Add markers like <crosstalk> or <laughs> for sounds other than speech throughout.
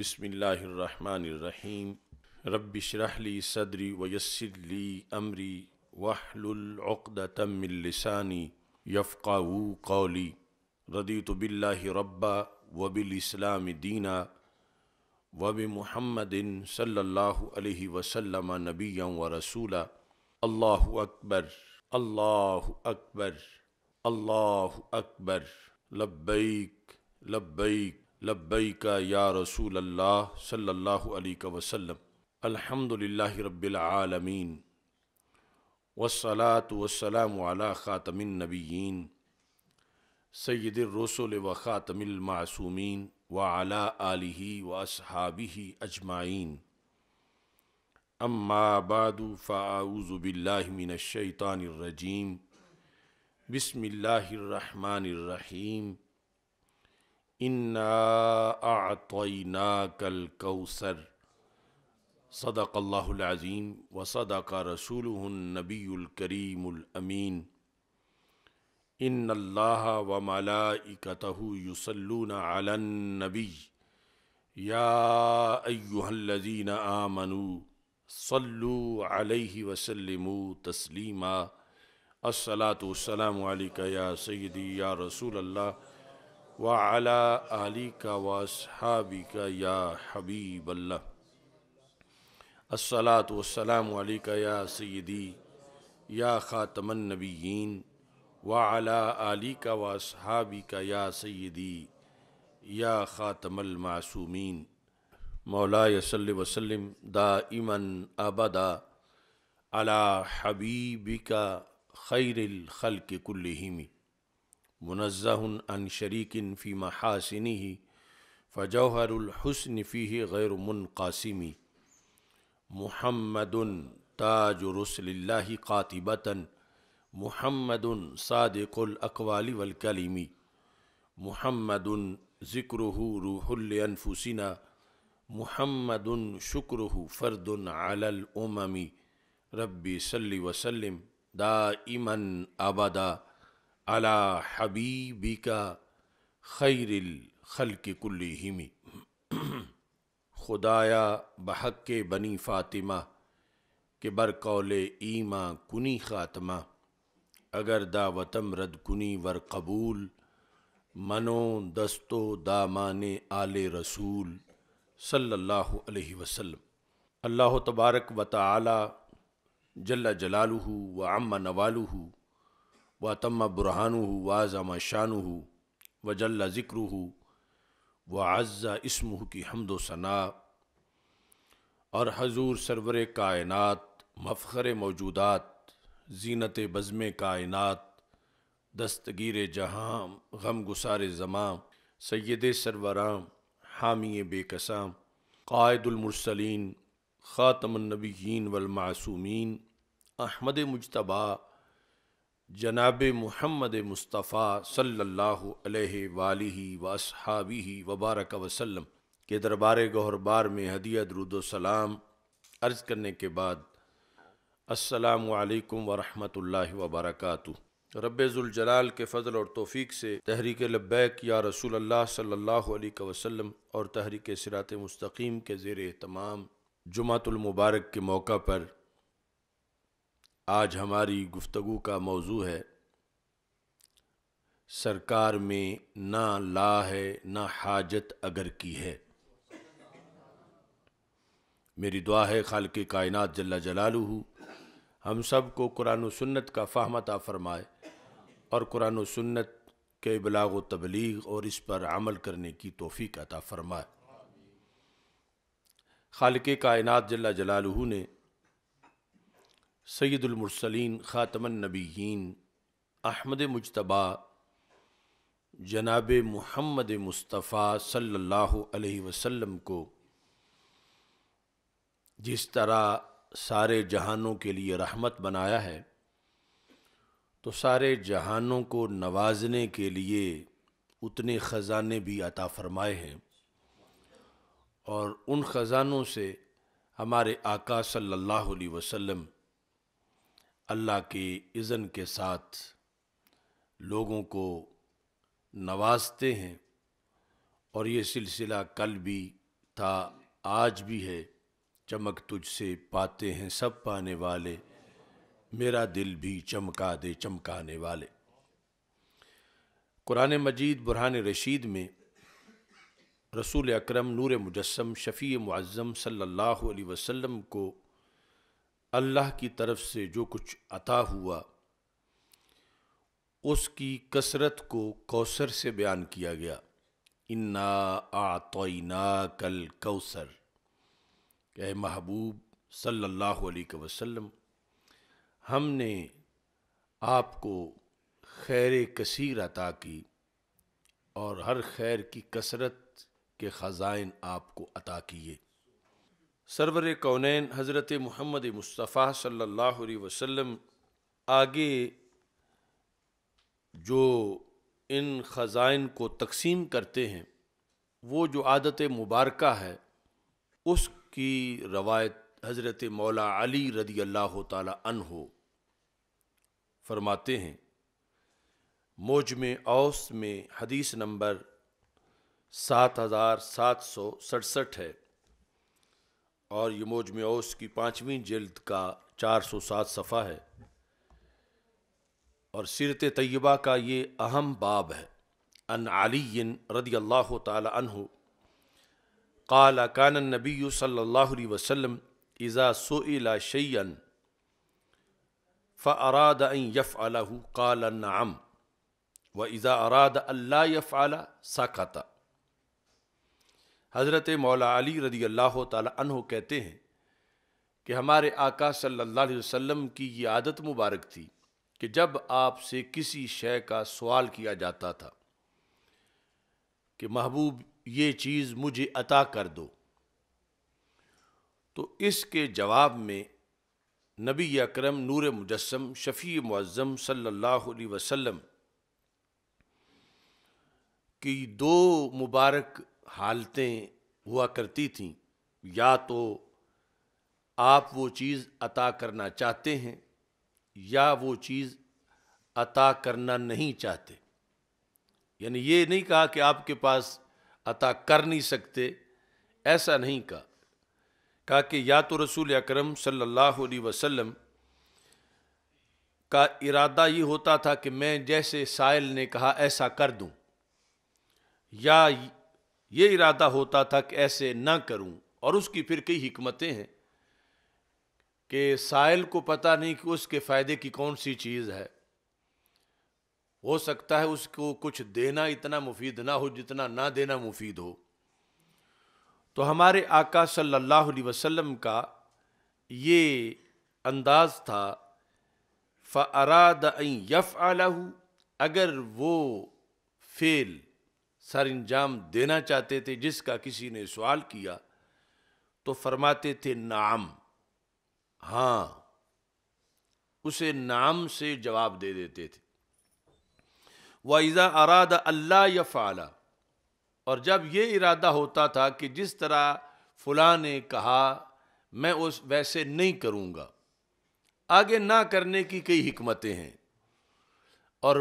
बसमीम रबशरहली सदरी वयसरली अमरी वाहलतमिलसानी यफ़ा कौली रदी तो बिल्ला रब्बा वबिलस्लाम दीना वब महमदिन सल्ला वसलम नबिया व रसूला अल्लाह अकबर अल्लाह अकबर अल्लाह अकबर लब्बैक लब्बैक लब्बई का या रसूल अल्लाह सल्लल्लाहु अलैहि वसल्लम अल्हम्दुलिल्लाह रब्बिल आलमीन वस्सलातु वस्सलामु अला ख़ातमिन नबीन सैदररसोल व ख़ातमिल मासूमीन व अला आलिही व असहाबिही अजमाइन अम्मा बादु फाऊजु बिल्लाहि मिनश शैतानिर रजीम बिस्मिल्लाहिर रहमानिर रहीम इन्ना कल कौसर सदक अल्लाज़ीम व का रसूल नबीलकरीमीन इन अल्लाह व मलाइकत युसलून आलन नबी या अयुहल्लजीन आमनु सल्लु अलैहि वसल्लमु तस्लीमा अस्सलातु वसलामु या सय्यदी या रसूल अल्लाह वाला आली का वासहाबी का या हबीब अल्लाह असलात वसलाम का या सैदी या ख़ातमनबीन वाला आली का वासहाबी का या सैदी या ख़ातमलमासूमीन मौला सल वसलम दा इमन अबदा अला हबीबिका खैरखल के कुल्लहिमी मुनज़न शरीकिन फ़ी महासिनी ही फ़जौहरुलहसन फ़ी गैर मुनकासिमी मुहमदन ताज रसल्ला कातिबतन मुहम्मदन सादक़ुलकवाली वलकलीमी मुहमदन ज़िक्र रूहुलफुसिना मुहम्मदन शुक्र फ़र्दन अलल उममी रब्बी सल्ली वसलम दाइमन अबदा अला हबीबी का खैरिल खल के कुल्ली हिमी खुदाया बहक के बनी फ़ातिमा के बरकौल ईमा कुनी ख़ातमा अगर दावतम रद कुनी वर कबूल मनो दस्तो दामान आल रसूल सल्लल्लाहु अलैहि वसल्लम अल्लाह तबारक व आला जल्ला जलालुहु व अम्मा नवालुहू व तम बुरहानु व ज़मा शानु व जल्ला ज़िक्र व अज़ा इसमह की हमदो सना और हजूर सरवर कायनात मफ़र मौजूदात जीनत बज़म कायनात दस्तगीर जहाँ गम गुसार ज़मां सैद सरवराम हामी बेकसाम कायदुलमरसलिन ख़ातमनबीन वलमासूमीन अहमद मुशतबा जनाब महमद मुस्तफ़ा सल्लल्लाहु वबारक वसलम के दरबार गहरबार में हदिया दरुदोसलाम अर्ज़ करने के बाद असलकम वरहल वबरक रबाल के फ़ल और तोफ़ी से तहरीक लब्बैक या रसूल अल्लाह सल्लल्लाहु वसलम और तहरीक सिरात मस्तकीम के ज़ेर तमाम जुमातुलमबारक के मौका पर आज हमारी गुफ्तगु का मौजू है सरकार में ना ला है ना हाजत अगर की है मेरी दुआ है खाल के कायनात जल्ला जलालू हम सब को कुरान सन्नत का फ़ाहमता फ़रमाए और कुरान सन्नत के व तबलीग और इस पर अमल करने की तोफ़ी अता फ़रमाए खाल के कायनात जल्ला जलालू ने सैदुलमरसलिन ख़ातमनबीन अहमद मुशतबा जनाब मुहम्मद मुस्तफ़ा सल्लल्लाहु अलैहि वसल्लम को जिस तरह सारे जहानों के लिए रहमत बनाया है तो सारे जहानों को नवाजने के लिए उतने ख़जाने भी अता फरमाए हैं और उन ख़जानों से हमारे आका सल्लल्लाहु अलैहि वसल्लम अल्लाह के इज़न के साथ लोगों को नवाजते हैं और ये सिलसिला कल भी था आज भी है चमक तुझसे पाते हैं सब पाने वाले मेरा दिल भी चमका दे चमकाने वाले कुरान मजीद बुरहान रशीद में रसूल अकरम नूर मुजस्म शफ़ी मुआज़म सल्लल्लाहु अलैहि वसल्लम को अल्लाह की तरफ से जो कुछ अता हुआ उसकी कसरत को कौसर से बयान किया गया इन्ना आतोना कल कौसर कह महबूब सल्लल्लाहु अलैहि वसल्लम हमने आपको खैर कसीर अता की और हर खैर की कसरत के ख़ज़ाइन आपको अता किए सरवर कौनैन हज़रत महमद मुस्तफ़ा सल्ला वसम आगे जो इन ख़ज़ाइन को तकसीम करते हैं वो जो आदत मुबारक है उसकी रवायत हज़रत मौला अली रदी अल्लाह तन हो फरमाते हैं मौज में औस में हदीस नंबर सात हज़ार सात सौ सड़सठ है और ओस की पाँचवीं जल्द का चार सौ सात सफ़ा है और स़िरत तयबा का ये अहम बाब है अन अली रदी अल्लाह तहु काल कान नबी सल्ला वसलम इज़ा सोला शैन फ़राद यफ़ अलहू काल नाम व इज़ा अराद अल्लाफ़ अला सा साकता हज़रत मौला अली रदी अल्लाह तह कहते हैं कि हमारे आका सल्लल्लाहु अलैहि की ये आदत मुबारक थी कि जब आपसे किसी शय का सवाल किया जाता था कि महबूब ये चीज़ मुझे अता कर दो तो इसके जवाब में नबी अकरम नूर मुजस्म शफ़ी मज़म सल वसम की दो मुबारक हालतें हुआ करती थीं या तो आप वो चीज़ अता करना चाहते हैं या वो चीज़ अता करना नहीं चाहते यानी ये नहीं कहा कि आपके पास अता कर नहीं सकते ऐसा नहीं कहा कहा कि या तो रसूल अकरम सल्लल्लाहु अलैहि वसल्लम का इरादा ये होता था कि मैं जैसे साइल ने कहा ऐसा कर दूं या ये इरादा होता था कि ऐसे ना करूं और उसकी फिर कई हमतें हैं कि साइल को पता नहीं कि उसके फ़ायदे की कौन सी चीज़ है हो सकता है उसको कुछ देना इतना मुफीद ना हो जितना ना देना मुफीद हो तो हमारे आका सल्लल्लाहु अलैहि वसल्लम का ये अंदाज था फ़राद यफ़ अगर वो फेल सर अंजाम देना चाहते थे जिसका किसी ने सवाल किया तो फरमाते थे नाम हाँ उसे नाम से जवाब दे देते थे वाइज़ा अराद अल्लाह या फ़ाला और जब ये इरादा होता था कि जिस तरह फुला ने कहा मैं उस वैसे नहीं करूँगा आगे ना करने की कई हमतें हैं और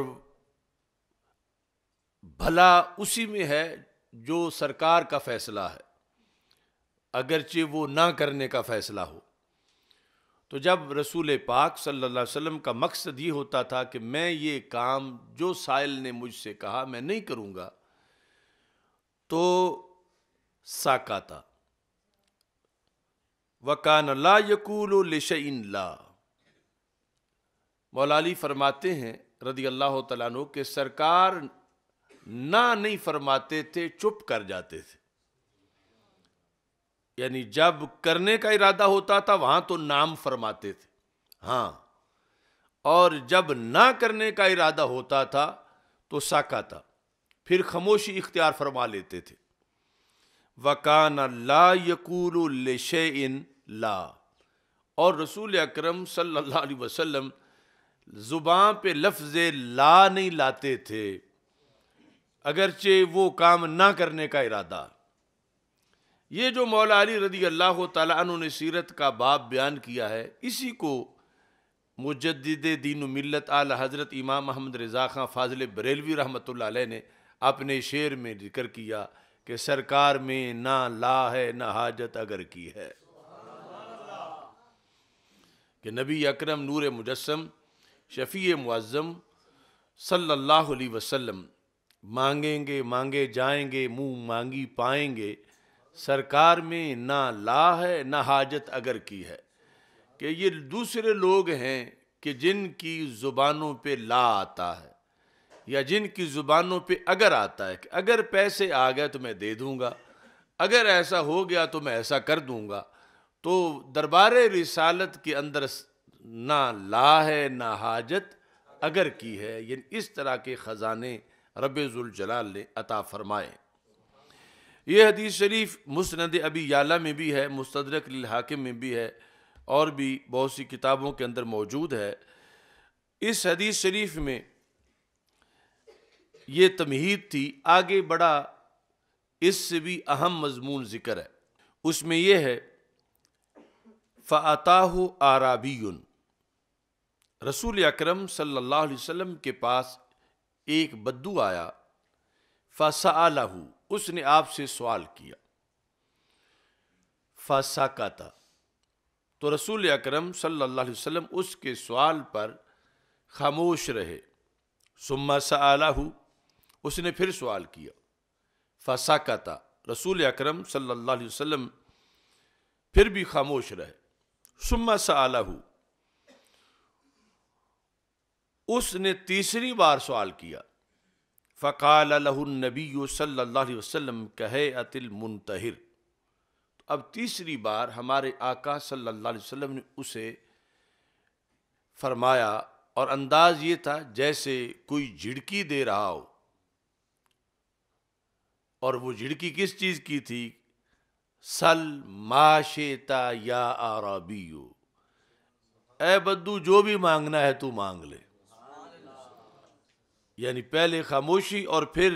भला उसी में है जो सरकार का फैसला है अगरचे वो ना करने का फैसला हो तो जब रसूल पाक सल्लल्लाहु अलैहि वसल्लम का मकसद ये होता था कि मैं ये काम जो साइल ने मुझसे कहा मैं नहीं करूँगा तो साकाता वकान ला यकूल लिशन ला मौलाली फरमाते हैं रदी अल्लाह तु के सरकार ना नहीं फरमाते थे चुप कर जाते थे यानी जब करने का इरादा होता था वहां तो नाम फरमाते थे हाँ और जब ना करने का इरादा होता था तो साका था फिर खामोशी इख्तियार फरमा लेते थे वकान ला यकूल इन ला और रसूल अकरम सल्लल्लाहु अलैहि वसल्लम ज़ुबान पे लफ्ज़ ला नहीं लाते थे अगरचे वो काम ना करने का इरादा ये जो मौला अली रदी अल्लाह तु ने सीरत का बाब बयान किया है इसी को मुजद दीन मिलत आल हज़रत इमाम अहमद रज़ा खां फाजिल बरेलवी रहमत ने अपने शेर में जिक्र किया कि सरकार में ना ला है ना हाजत अगर की है कि नबी अकरम नूर मुजस्म शफ़ी मुआज़म सल्लल्लाहु अलैहि वसल्लम मांगेंगे मांगे जाएंगे मुंह मांगी पाएंगे सरकार में ना ला है ना हाजत अगर की है कि ये दूसरे लोग हैं कि जिनकी ज़ुबानों पे ला आता है या जिनकी ज़ुबानों पे अगर आता है कि अगर पैसे आ गए तो मैं दे दूँगा अगर ऐसा हो गया तो मैं ऐसा कर दूँगा तो दरबार रिसालत के अंदर ना ला है ना हाजत अगर की है ये इस तरह के ख़जाने जलाल ने अता फरमाए ये हदीस शरीफ मुस्ंद अबी याला में भी है मुस्तरक हाकिम में भी है और भी बहुत सी किताबों के अंदर मौजूद है इस हदीस शरीफ में ये तमहीद थी आगे बड़ा इससे भी अहम मजमून ज़िक्र है उसमें यह है फ़ाताहु आराबी रसूल अक्रम सल्ला वसम के पास एक बद्दू आया आलाहू उसने आपसे सवाल किया काता तो रसूल अकरम सल्लल्लाहु अलैहि वसल्लम उसके सवाल पर खामोश रहे सुम्मा सलाहू उसने फिर सवाल किया फसाकाता रसूल अकरम सल्लल्लाहु अलैहि वसल्लम फिर भी खामोश रहे सुम्मा सलाहू उसने तीसरी बार सवाल किया फ़काल नबी सल्ला वसम कहे अतिल मुंतहिर तो अब तीसरी बार हमारे आका सल्ला अलैहि ने उसे फरमाया और अंदाज ये था जैसे कोई झिड़की दे रहा हो और वो झिड़की किस चीज़ की थी सल माशेता या आराबी ए बद्दू जो भी मांगना है तू मांग ले यानी पहले खामोशी और फिर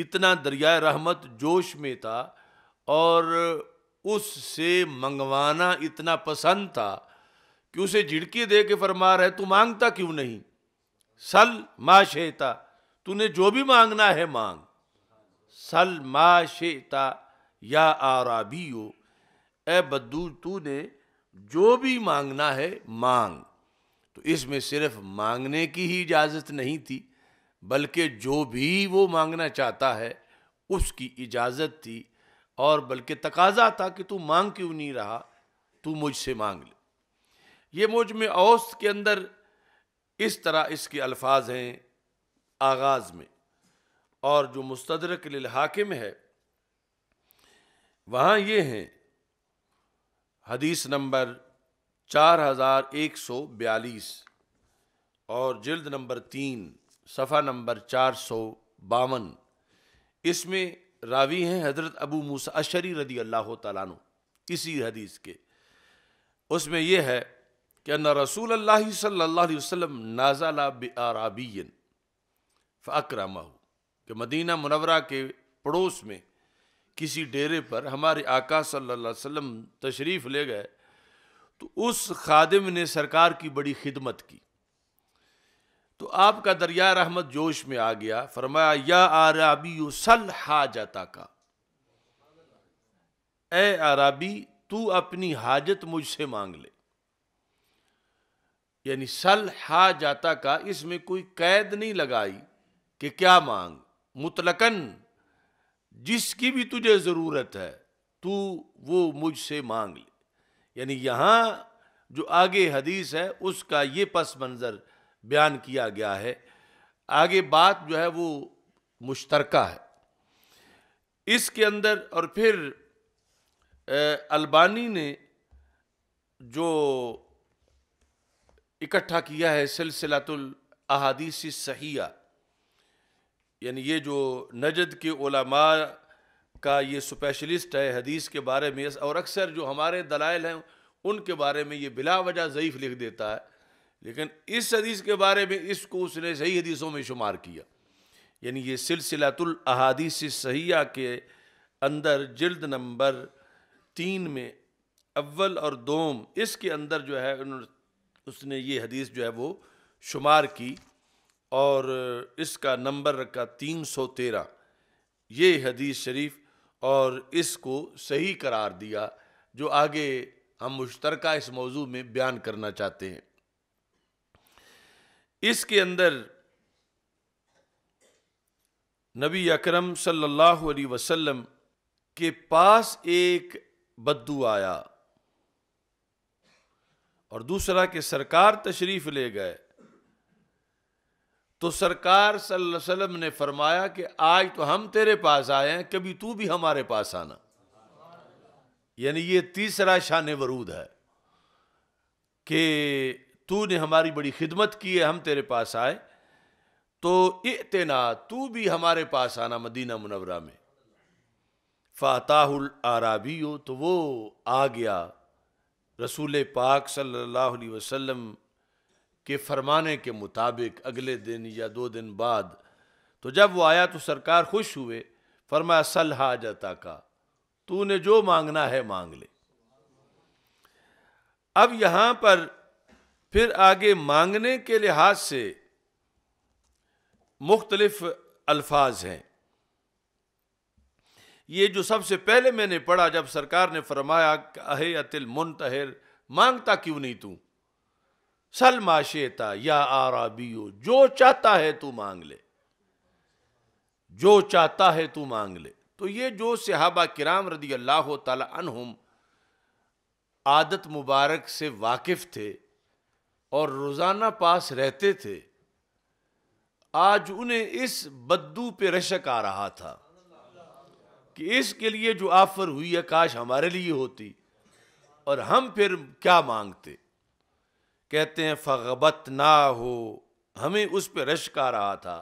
इतना दरिया रहमत जोश में था और उससे मंगवाना इतना पसंद था कि उसे झिड़की दे के फरमा रहे तू मांगता क्यों नहीं सल मा शेता तूने जो भी मांगना है मांग सल मा शेता या आराबी हो ए बद्दू तूने जो भी मांगना है मांग तो इसमें सिर्फ मांगने की ही इजाज़त नहीं थी बल्कि जो भी वो मांगना चाहता है उसकी इजाज़त थी और बल्कि तकाजा था कि तू मांग क्यों नहीं रहा तू मुझसे मांग ले ये मुझ में औस्त के अंदर इस तरह इसके अल्फाज हैं आगाज़ में और जो मुस्तरक हाकिम है वहाँ ये हैं हदीस नंबर चार हज़ार एक सौ बयालीस और जल्द नंबर तीन सफ़ा नंबर चार सौ बावन इसमें रावी हैं हज़रत अबू मूसा अशरी रदी अल्लाह तु इसी हदीस के उसमें यह है कि अन्ना रसूल अल्लाह सल्ला वसम नाजाला बराबीन फ़क्रम कि मदीना मुनवरा के पड़ोस में किसी डेरे पर हमारे आका सल्लल्लाहु अलैहि वसल्लम तशरीफ़ ले गए तो उस खादिम ने सरकार की बड़ी खिदमत की तो आपका दरिया रहमत जोश में आ गया फरमाया या आराबी सल हाजता का ए आराबी तू अपनी हाजत मुझसे मांग ले यानी सल जाता का इसमें कोई कैद नहीं लगाई कि क्या मांग मुतलकन जिसकी भी तुझे ज़रूरत है तू वो मुझसे मांग ले यानी यहां जो आगे हदीस है उसका ये पस मंज़र बयान किया गया है आगे बात जो है वो मुश्तरका है इसके अंदर और फिर अल्बानी ने जो इकट्ठा किया है सिलसिलातुल अहादीस सहिया यानी ये जो नजद के ओलामा का ये स्पेशलिस्ट है हदीस के बारे में और अक्सर जो हमारे दलाइल हैं उनके बारे में ये बिला वजह ज़यीफ़ लिख देता है लेकिन इस हदीस के बारे में इसको उसने सही हदीसों में शुमार किया यानी ये सिलसिलातुल अहादीस सहिया के अंदर जल्द नंबर तीन में अव्वल और दोम इसके अंदर जो है उसने ये हदीस जो है वो शुमार की और इसका नंबर रखा तीन सौ तेरह ये हदीस शरीफ और इसको सही करार दिया जो आगे हम मुश्तरका इस मौजू में बयान करना चाहते हैं इसके अंदर नबी अकरम सल्लल्लाहु अलैहि वसल्लम के पास एक बद्दू आया और दूसरा के सरकार तशरीफ ले गए तो सरकार वसल्लम ने फरमाया कि आज तो हम तेरे पास आए हैं कभी तू भी हमारे पास आना यानी ये तीसरा शान वरूद है कि तू ने हमारी बड़ी खिदमत की है हम तेरे पास आए तो इतना तू भी हमारे पास आना मदीना मुनवरा में फ़ाताहुल आराबी हो तो वो आ गया रसूल पाक सल्लल्लाहु अलैहि वसल्लम के फरमाने के मुताबिक अगले दिन या दो दिन बाद तो जब वो आया तो सरकार खुश हुए फरमाया सल हाजता का तूने जो मांगना है मांग ले अब यहां पर फिर आगे मांगने के लिहाज से मुख्तलफ अल्फाज हैं ये जो सबसे पहले मैंने पढ़ा जब सरकार ने फरमाया अहे अतिल मुन तहर मांगता क्यों नहीं तू सल माशेता या आराबियो जो चाहता है तू मांग ले जो चाहता है तू मांग ले तो ये जो सिहाबा किराम रदी अल्लाह तुम आदत मुबारक से वाकिफ़ थे और रोज़ाना पास रहते थे आज उन्हें इस बद्दू पे रशक आ रहा था कि इसके लिए जो आफर हुई है काश हमारे लिए होती और हम फिर क्या मांगते कहते हैं फगबत ना हो हमें उस पर रशक आ रहा था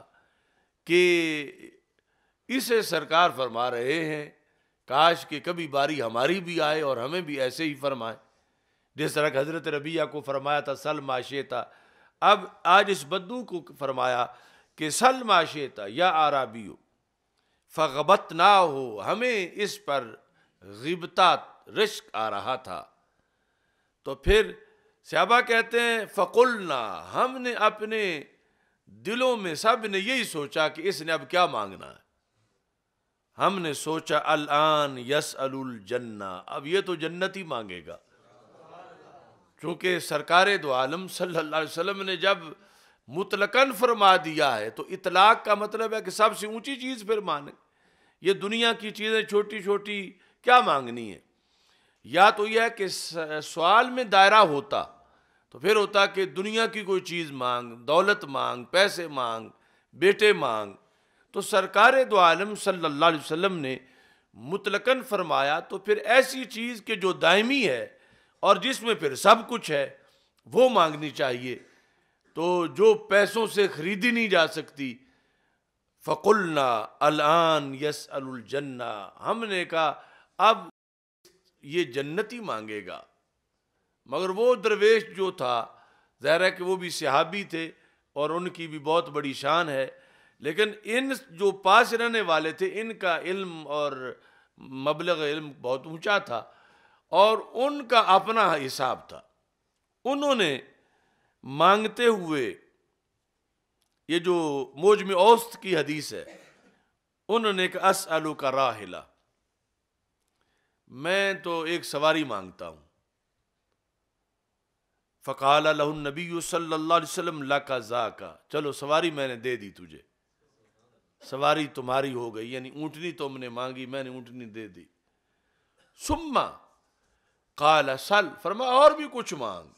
कि इसे सरकार फरमा रहे हैं काश कि कभी बारी हमारी भी आए और हमें भी ऐसे ही फरमाए जिस तरह हज़रत रबिया को फरमाया था सल माशेता अब आज इस बद्दू को फरमाया कि सल माशेता या आराबियो फ़गबत ना हो हमें इस पर गिबता रिश्क आ रहा था तो फिर सहाबा कहते हैं फ़कुलना हमने अपने दिलों में सब ने यही सोचा कि इसने अब क्या मांगना है हमने सोचा अल आन यस अलुल जन्ना अब ये तो जन्नत ही मांगेगा चूँकि सरकार दो आलम सल्ला वसम ने जब मुतलकन फरमा दिया है तो इतलाक़ का मतलब है कि सबसे ऊँची चीज़ फिर माने ये दुनिया की चीज़ें छोटी छोटी क्या मांगनी है या तो यह है कि सवाल में दायरा होता तो फिर होता कि दुनिया की कोई चीज़ मांग दौलत मांग पैसे मांग बेटे मांग तो सरकार दो आलम सल्ला वसम ने मुतलकन फरमाया तो फिर ऐसी चीज़ के जो दायमी है और जिसमें फिर सब कुछ है वो मांगनी चाहिए तो जो पैसों से खरीदी नहीं जा सकती फ़कुलना अलान यस अलजन्ना हमने कहा अब ये जन्नती मांगेगा मगर वो दरवेश जो था ज़ाहिर कि वो भी सिहाबी थे और उनकी भी बहुत बड़ी शान है लेकिन इन जो पास रहने वाले थे इनका इल्म और मबलग इल्म बहुत ऊंचा था और उनका अपना हिसाब था उन्होंने मांगते हुए ये जो मोज में औस्त की हदीस है उन्होंने एक अस आलू का हिला मैं तो एक सवारी मांगता हूं फ़काल लहन नबी सल्लाम जा जाका चलो सवारी मैंने दे दी तुझे सवारी तुम्हारी हो गई यानी ऊँटनी तुमने मांगी मैंने ऊँटनी दे दी सुम्मा काला सल फरमा और भी कुछ मांग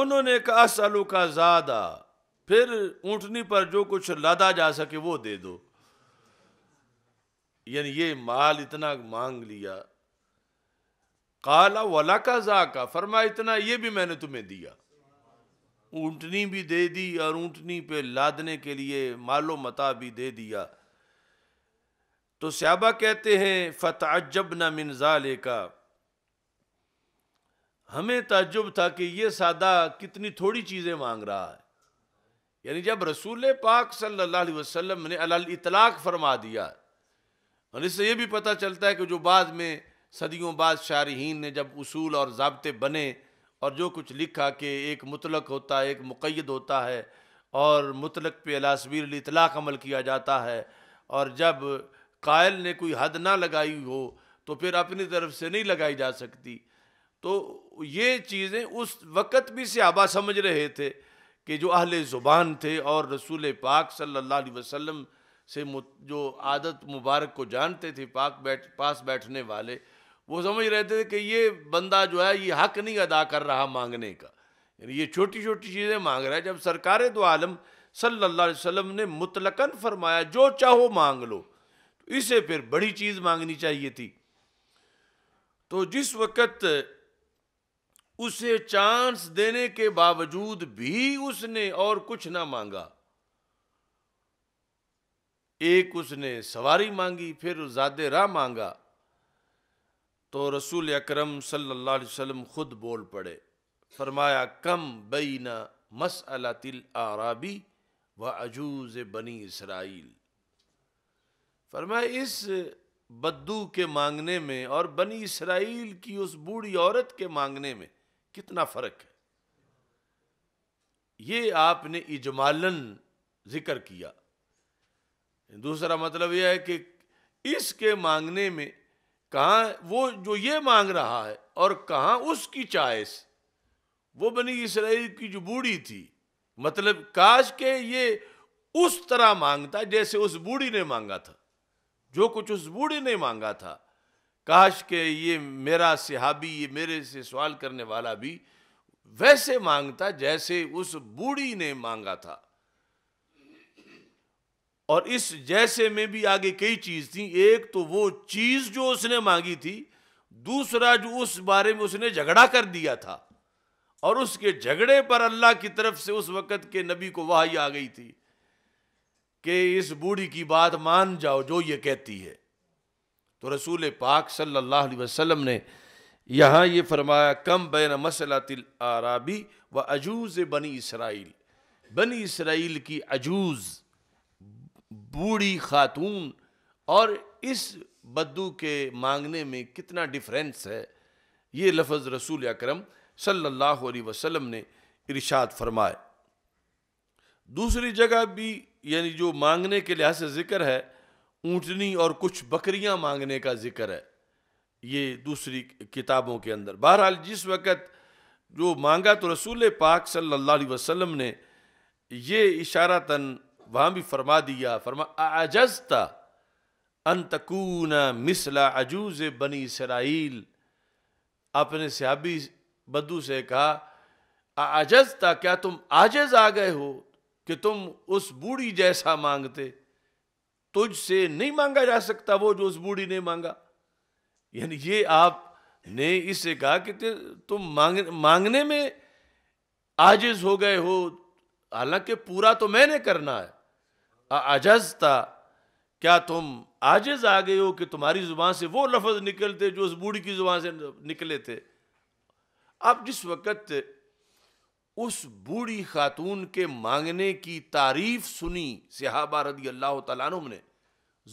उन्होंने कहा सलू का ज्यादा फिर ऊँटनी पर जो कुछ लादा जा सके वो दे दो यानी ये माल इतना मांग लिया काला वाला का जाका फरमा इतना ये भी मैंने तुम्हें दिया ऊँटनी भी दे दी और ऊंटनी पे लादने के लिए मालो मता भी दे दिया तो सहाबा कहते हैं फ़तअजब ना मिनजाले का हमें ताजुब था कि ये सादा कितनी थोड़ी चीज़ें मांग रहा है यानी जब रसूल पाक सल्लल्लाहु अलैहि वसल्लम ने अल इतलाक फरमा दिया और इससे ये भी पता चलता है कि जो बाद में सदियों बाद शारहन ने जब उसूल और जबते बने और जो कुछ लिखा कि एक मुतलक होता है एक मुकैद होता है और मुतलक पे अलासबीर इतलाक अमल किया जाता है और जब कायल ने कोई हद ना लगाई हो तो फिर अपनी तरफ से नहीं लगाई जा सकती तो ये चीज़ें उस वक़्त भी सहाबा समझ रहे थे कि जो अहले ज़ुबान थे और रसूल पाक सल्लल्लाहु अलैहि वसल्लम से जो आदत मुबारक को जानते थे पाक बैठ पास बैठने वाले वो समझ रहे थे कि ये बंदा जो है ये हक नहीं अदा कर रहा मांगने का यानी ये छोटी छोटी चीज़ें मांग रहा है जब सरकार दो आलम सल्ला वसम ने मुतलकन फरमाया जो चाहो मांग लो इसे फिर बड़ी चीज मांगनी चाहिए थी तो जिस वक्त उसे चांस देने के बावजूद भी उसने और कुछ ना मांगा एक उसने सवारी मांगी फिर ज्यादा राह मांगा तो रसूल अकरम सल्लल्लाहु अलैहि वसल्लम खुद बोल पड़े फरमाया कम बईना अला तिल आराबी व अजूज बनी इसराइल फरमाए इस बद्दू के मांगने में और बनी इसराइल की उस बूढ़ी औरत के मांगने में कितना फर्क है ये आपने इजमालन जिक्र किया दूसरा मतलब यह है कि इसके मांगने में कहाँ वो जो ये मांग रहा है और कहाँ उसकी चॉइस वो बनी इसराइल की जो बूढ़ी थी मतलब काश के ये उस तरह मांगता जैसे उस बूढ़ी ने मांगा था जो कुछ उस बूढ़ी ने मांगा था काश के ये मेरा सिहाबी ये मेरे से सवाल करने वाला भी वैसे मांगता जैसे उस बूढ़ी ने मांगा था और इस जैसे में भी आगे कई चीज थी एक तो वो चीज जो उसने मांगी थी दूसरा जो उस बारे में उसने झगड़ा कर दिया था और उसके झगड़े पर अल्लाह की तरफ से उस वक़्त के नबी को वाह आ गई थी कि इस बूढ़ी की बात मान जाओ जो ये कहती है तो रसूल पाक सल्लल्लाहु अलैहि वसल्लम ने यहाँ ये फरमाया कम बैन मसला तिल आराबी व अजूज़ बनी इसराइल बनी इसराइल की अजूज़ बूढ़ी खातून और इस बद्दू के मांगने में कितना डिफरेंस है ये लफ्ज़ रसूल अक्रम सल्लल्लाहु अलैहि वसल्लम ने इरशाद फरमाए दूसरी जगह भी यानी जो मांगने के लिहाज से ज़िक्र है ऊँटनी और कुछ बकरियाँ मांगने का ज़िक्र है ये दूसरी किताबों के अंदर बहरहाल जिस वक़्त जो मांगा तो रसूल पाक सल्ला वसलम ने ये इशारा तन वहाँ भी फरमा दिया फरमा आजस्ता अंतकून मिसला अजूज बनी इसराइल अपने सहाबी बदू से कहा आजस्ता क्या तुम आजज आ गए हो कि तुम उस बूढ़ी जैसा मांगते तुझसे नहीं मांगा जा सकता वो जो उस बूढ़ी ने मांगा यानी ये आप ने इससे कहा कि तुम मांग मांगने में आजिज हो गए हो हालांकि पूरा तो मैंने करना है आजज था क्या तुम आजिज आ गए हो कि तुम्हारी जुबान से वो लफ्ज़ निकलते जो उस बूढ़ी की जुबान से निकले थे आप जिस वक्त उस बूढ़ी खातून के मांगने की तारीफ सुनी सिहाबा रदी अल्लाह तुम ने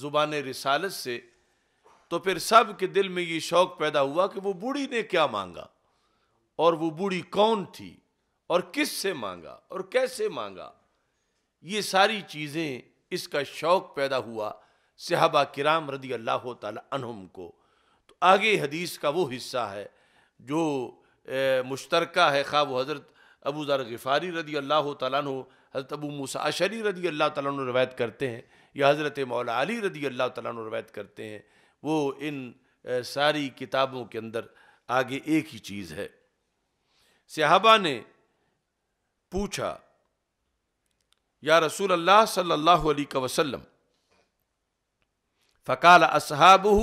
ज़ुबान रिसालत से तो फिर सब के दिल में ये शौक़ पैदा हुआ कि वो बूढ़ी ने क्या मांगा और वो बूढ़ी कौन थी और किस से मांगा और कैसे मांगा ये सारी चीज़ें इसका शौक़ पैदा हुआ सिहाबा किराम रदी अल्लाह तुम को तो आगे हदीस का वो हिस्सा है जो मुश्तरक है ख़्वा हज़रत अबू ज़र गफ़ारी रदी अल्लाह तु हज़रत अबू मुसाशरी रदी अल्लाह तु रवायत करते हैं या हज़रत मौला अली रदी अल्लाह तु रवायत करते हैं वो इन सारी किताबों के अंदर आगे एक ही चीज़ है सहाबा ने पूछा या रसूल अल्लाह सल्लल्लाहु अलैहि वसल्लम फ़काल असहाबू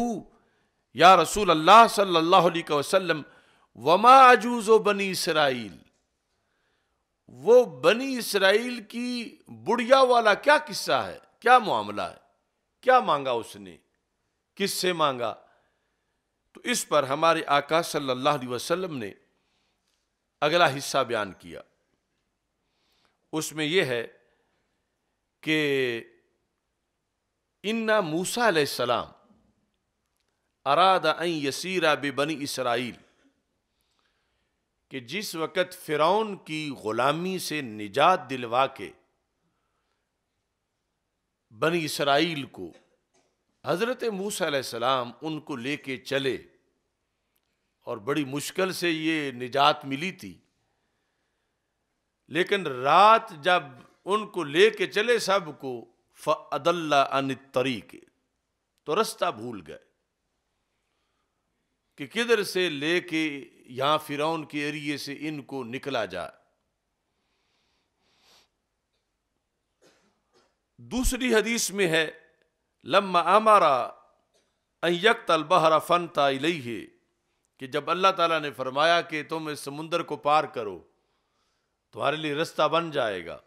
या रसूल अल्लाह सल्लल्लाहु अलैहि वसल्लम वमा अजूज़ो बनी इसराइल वो बनी इसराइल की बुढ़िया वाला क्या किस्सा है क्या मामला है क्या मांगा उसने किससे मांगा तो इस पर हमारे आका सल्लल्लाहु अलैहि वसल्लम ने अगला हिस्सा बयान किया उसमें यह है कि इन्ना मूसा सलाम अरादा यसीरा बे बनी इसराइल कि जिस वक़्त फ़िरौन की ग़ुलामी से निजात दिलवा के बनी इसराइल को हज़रत मूसा सलाम उनको लेके चले और बड़ी मुश्किल से ये निजात मिली थी लेकिन रात जब उनको लेके चले सब फ़ अदल्ला अन तरीके तो रास्ता भूल गए कि किधर से लेके यहां फिरौन के एरिए से इनको निकला जाए दूसरी हदीस में है लम्मा आमारा अयक बहरा फन तई है कि जब अल्लाह ताला ने फरमाया कि तुम इस समुंदर को पार करो तुम्हारे लिए रास्ता बन जाएगा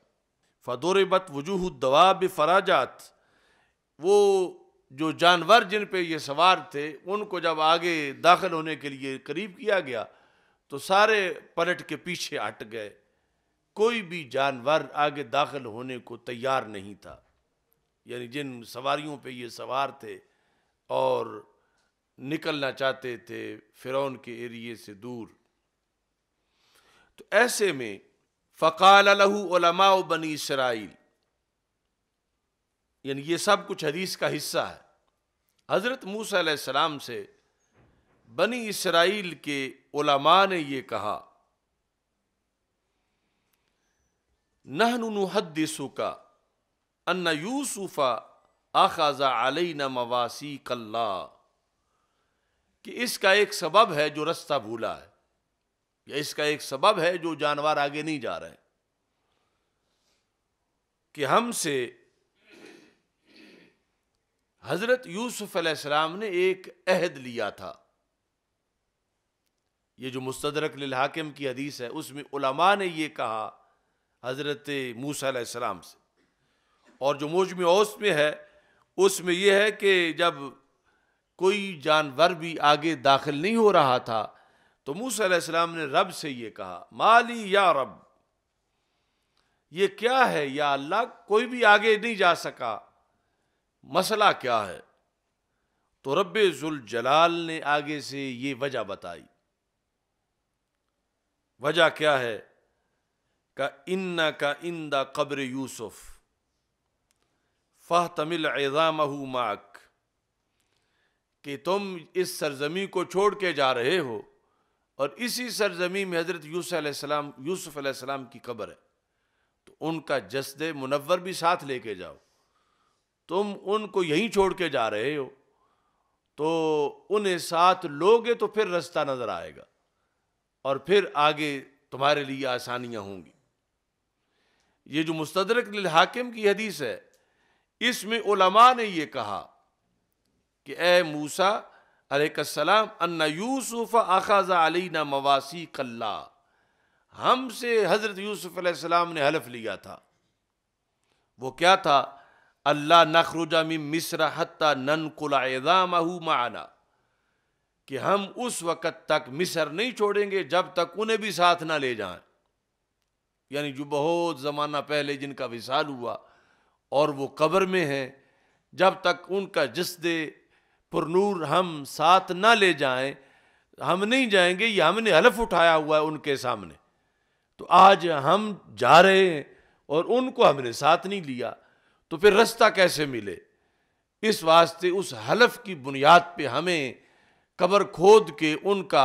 फदोरे बत वजूह दवा फराजात वो जो जानवर जिन पे ये सवार थे उनको जब आगे दाखिल होने के लिए करीब किया गया तो सारे पलट के पीछे हट गए कोई भी जानवर आगे दाखिल होने को तैयार नहीं था यानी जिन सवारियों पे ये सवार थे और निकलना चाहते थे फ़िरौन के एरिए से दूर तो ऐसे में फ़काल लहू बनी इसराइल यानी ये सब कुछ हदीस का हिस्सा है हज़रत मूसम से बनी इसराइल के उलमा ने ये कहा नहनुहदसु का अन्ना यूसुफ़ा आखाजा अलैना मवासी कल्ला कि इसका एक सबब है जो रास्ता भूला है या इसका एक सबब है जो जानवर आगे नहीं जा रहे कि हमसे हज़रत यूसुफ अलैहिस्सलाम ने एक अहद लिया था ये जो मुस्तदरक हाकिम की हदीस है उसमें उलमा ने ये कहा हज़रत मूसा अलैहिस्सलाम से और जो मौजम औस में है उसमें यह है कि जब कोई जानवर भी आगे दाखिल नहीं हो रहा था तो मूसा अलैहिस्सलाम ने रब से ये कहा माली या रब ये क्या है या अल्लाह कोई भी आगे नहीं जा सका मसला क्या है तो रब जलाल ने आगे से ये वजह बताई वजह क्या है का इन्ना का इंदा कब्र यूसुफ फ़ाह तमिल एज़ाम माक कि तुम इस सरजमी को छोड़ के जा रहे हो और इसी सरजमी में हज़रत यूसुफ़ यूसुफ़ की कब्र है तो उनका जसद मुनवर भी साथ लेके जाओ तुम उनको यहीं छोड़ के जा रहे हो तो उन्हें साथ लोगे तो फिर रास्ता नज़र आएगा और फिर आगे तुम्हारे लिए आसानियां होंगी ये जो मुस्तदरक हाकिम की हदीस है इसमें उलमा ने ये कहा कि ए मूसा अलैहिस्सलाम अन्ना यूसुफ आखाजा अलीना मवासी कल्ला हमसे हज़रत यूसुफ़ ने हलफ लिया था वो क्या था अल्लाह नखरुजा मिम मिस्र हत्ता कुलाएदाम माना कि हम उस वक़्त तक मिस्र नहीं छोड़ेंगे जब तक उन्हें भी साथ ना ले जाएं यानी जो बहुत ज़माना पहले जिनका विशाल हुआ और वो कब्र में हैं जब तक उनका जिसदे पुरनूर हम साथ ना ले जाएं हम नहीं जाएंगे ये हमने हलफ उठाया हुआ है उनके सामने तो आज हम जा रहे हैं और उनको हमने साथ नहीं लिया तो फिर रास्ता कैसे मिले इस वास्ते उस हलफ की बुनियाद पे हमें कबर खोद के उनका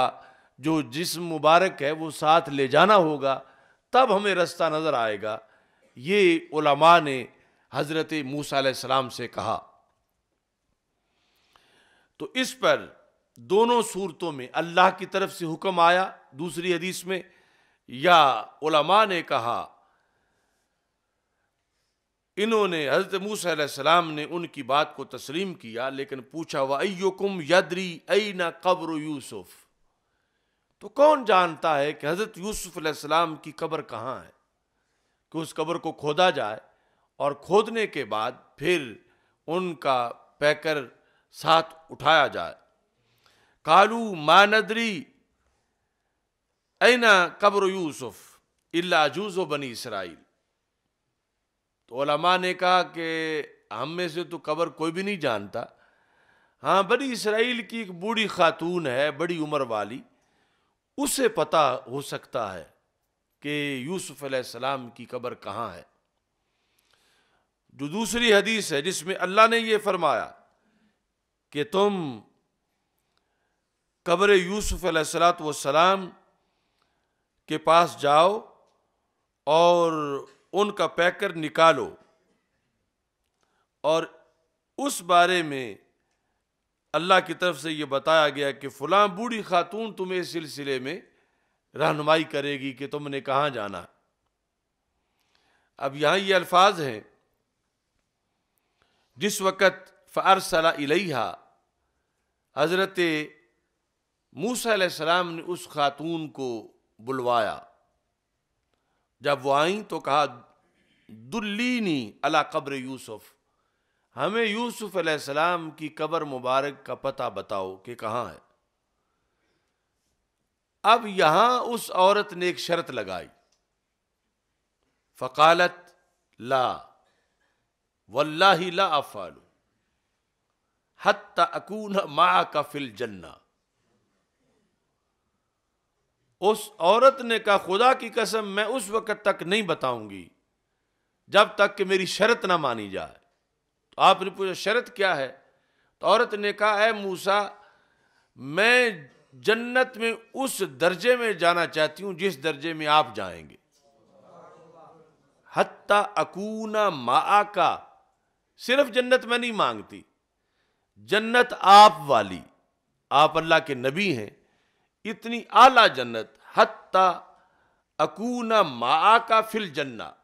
जो जिसम मुबारक है वो साथ ले जाना होगा तब हमें रास्ता नज़र आएगा ये उलमा ने हज़रत मूसा से कहा तो इस पर दोनों सूरतों में अल्लाह की तरफ से हुक्म आया दूसरी हदीस में या उलमा ने कहा इन्होंने हज़रत मूसम ने उनकी बात को तस्लीम किया लेकिन पूछा वयुकुम यदरी अई ना कब्र यूसुफ तो कौन जानता है कि हज़रत यूसुफ्लाम की कब्र कहाँ है कि उस कब्र को खोदा जाए और खोदने के बाद फिर उनका पैकर साथ उठाया जाए कालू मानदरी ऐना कब्र यूसुफ इलाजूज़ बनी इसराइल तो ओलमा ने कहा कि हम में से तो कबर कोई भी नहीं जानता हाँ बड़ी इसराइल की एक बूढ़ी खातून है बड़ी उम्र वाली उसे पता हो सकता है कि यूसुफ सलाम की कबर कहाँ है जो दूसरी हदीस है जिसमें अल्लाह ने यह फरमाया कि तुम कब्र यूसुफ सलाम के पास जाओ और उनका पैकर निकालो और उस बारे में अल्लाह की तरफ से ये बताया गया कि फलां बूढ़ी खातून तुम्हें इस सिलसिले में रहनुमाई करेगी कि तुमने कहाँ जाना अब यहाँ ये अल्फाज हैं जिस वक़्त फ़ार इलहा हज़रत मूसा सलाम ने उस खातून को बुलवाया जब वो आई तो कहा दुल्लीनी अला कब्र यूसुफ हमें यूसुफ अलैहिस्सलाम की कब्र मुबारक का पता बताओ कि कहाँ है अब यहां उस औरत ने एक शर्त लगाई फ़कालत ला वल्लाही ला अफ़ालू हत्ता अकून मा का फिल जन्ना उस औरत ने कहा खुदा की कसम मैं उस वक़्त तक नहीं बताऊंगी जब तक कि मेरी शर्त ना मानी जाए तो आपने पूछा शर्त क्या है तो औरत ने कहा है मूसा मैं जन्नत में उस दर्जे में जाना चाहती हूँ जिस दर्जे में आप जाएंगे हत्ता अकूना मा का सिर्फ जन्नत में नहीं मांगती जन्नत आप वाली आप अल्लाह के नबी हैं इतनी आला जन्नत हत्ता अकूना मा का फिल जन्ना